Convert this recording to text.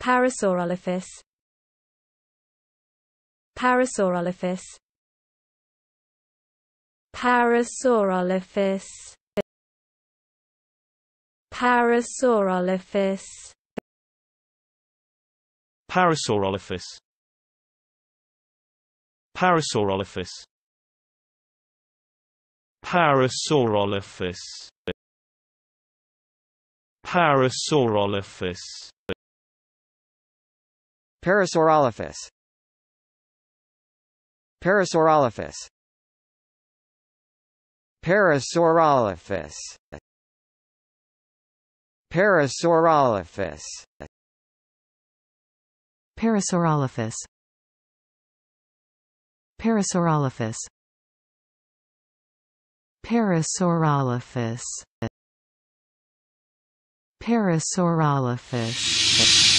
Parasaurolophus Parasaurolophus Parasaurolophus Parasaurolophus Parasaurolophus Parasaurolophus Parasaurolophus Parasaurolophus Parasaurolophus Parasaurolophus Parasaurolophus Parasaurolophus Parasaurolophus Parasaurolophus Parasaurolophus Parasaurolophus